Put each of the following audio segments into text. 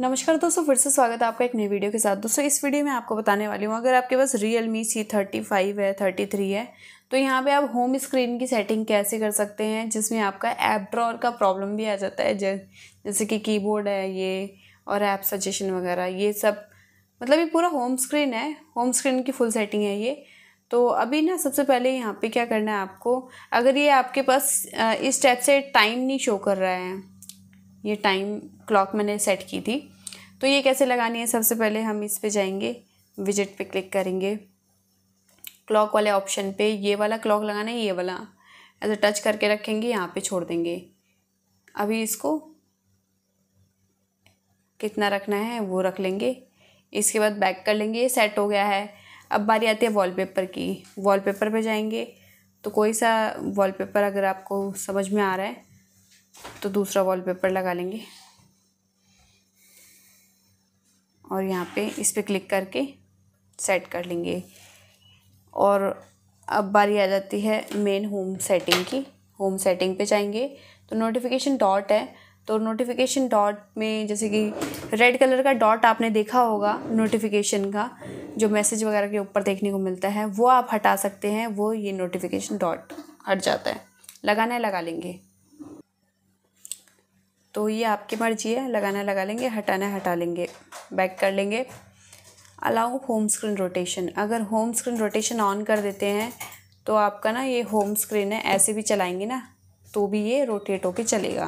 नमस्कार दोस्तों फिर से स्वागत है आपका एक नई वीडियो के साथ दोस्तों इस वीडियो में आपको बताने वाली हूँ अगर आपके पास Realme C thirty five है थर्टी थ्री है तो यहाँ पे आप होम स्क्रीन की सेटिंग कैसे कर सकते हैं जिसमें आपका ऐप ड्रॉर का प्रॉब्लम भी आ जाता है जैसे कि कीबोर्ड है ये और ऐप सजेशन वगैरह ये सब मतलब ये पूरा होम स्क्रीन है होम स्क्रीन की फुल सेटिंग है ये तो अभी ना सबसे पहले यहाँ पे क्या करना है आपको अगर ये आपके पास इस टाइप से टाइम नहीं शो कर रहा है ये टाइम क्लॉक मैंने सेट की थी तो ये कैसे लगानी है सबसे पहले हम इस पे जाएंगे विजिट पे क्लिक करेंगे क्लॉक वाले ऑप्शन पे ये वाला क्लॉक लगाना है ये वाला ऐसे टच करके रखेंगे यहाँ पे छोड़ देंगे अभी इसको कितना रखना है वो रख लेंगे इसके बाद बैक कर लेंगे ये सेट हो गया है अब बारी आती है वॉलपेपर की वॉलपेपर पे जाएंगे तो कोई सा वॉलपेपर अगर आपको समझ में आ रहा है तो दूसरा वॉलपेपर लगा लेंगे और यहाँ पे इस पर क्लिक करके सेट कर लेंगे और अब बारी आ जाती है मेन होम सेटिंग की होम सेटिंग पे जाएंगे तो नोटिफिकेशन डॉट है तो नोटिफिकेशन डॉट में जैसे कि रेड कलर का डॉट आपने देखा होगा नोटिफिकेशन का जो मैसेज वगैरह के ऊपर देखने को मिलता है वो आप हटा सकते हैं वो ये नोटिफिकेशन डॉट हट जाता है लगाना है लगा लेंगे तो ये आपकी मर्जी है लगाना लगा लेंगे हटाना हटा लेंगे बैक कर लेंगे अलाउ होम स्क्रीन रोटेशन अगर होम स्क्रीन रोटेशन ऑन कर देते हैं तो आपका ना ये होम स्क्रीन है ऐसे भी चलाएंगे ना तो भी ये रोटेट होके चलेगा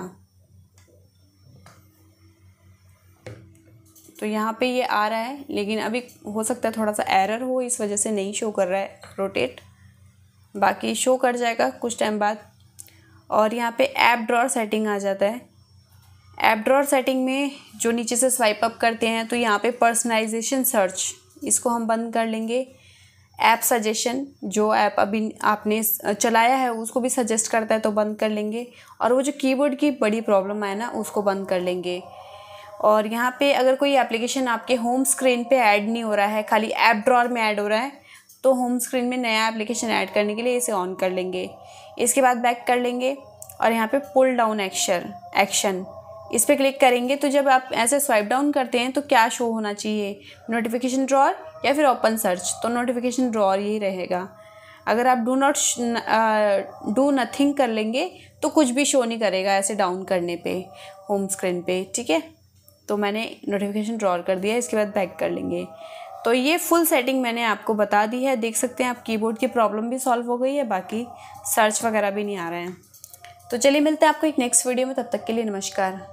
तो यहाँ पे ये आ रहा है लेकिन अभी हो सकता है थोड़ा सा एरर हो इस वजह से नहीं शो कर रहा है रोटेट बाकी शो कर जाएगा कुछ टाइम बाद और यहाँ पे ऐप ड्रॉर सेटिंग आ जाता है ऐप ड्रॉर सेटिंग में जो नीचे से स्वाइप अप करते हैं तो यहाँ पे पर्सनलाइजेशन सर्च इसको हम बंद कर लेंगे ऐप सजेशन जो ऐप अभी आपने चलाया है उसको भी सजेस्ट करता है तो बंद कर लेंगे और वो जो कीबोर्ड की बड़ी प्रॉब्लम आए ना उसको बंद कर लेंगे और यहाँ पे अगर कोई एप्लीकेशन आपके होम स्क्रीन पे ऐड नहीं हो रहा है खाली ऐप ड्रॉर में ऐड हो रहा है तो होम स्क्रीन में नया एप्लीकेशन ऐड करने के लिए इसे ऑन कर लेंगे इसके बाद बैक कर लेंगे और यहाँ पे पुल डाउन एक्शन एक्शन इस पर क्लिक करेंगे तो जब आप ऐसे स्वाइप डाउन करते हैं तो क्या शो होना चाहिए नोटिफिकेशन ड्रॉर या फिर ओपन सर्च तो नोटिफिकेशन ड्रॉर ही रहेगा अगर आप डू नॉट डू नथिंग कर लेंगे तो कुछ भी शो नहीं करेगा ऐसे डाउन करने पे होम स्क्रीन पे ठीक है तो मैंने नोटिफिकेशन ड्रॉर कर दिया इसके बाद बैक कर लेंगे तो ये फुल सेटिंग मैंने आपको बता दी है देख सकते हैं आप कीबोर्ड की प्रॉब्लम भी सॉल्व हो गई है बाकी सर्च वगैरह भी नहीं आ रहे हैं तो चलिए मिलते हैं आपको एक नेक्स्ट वीडियो में तब तक के लिए नमस्कार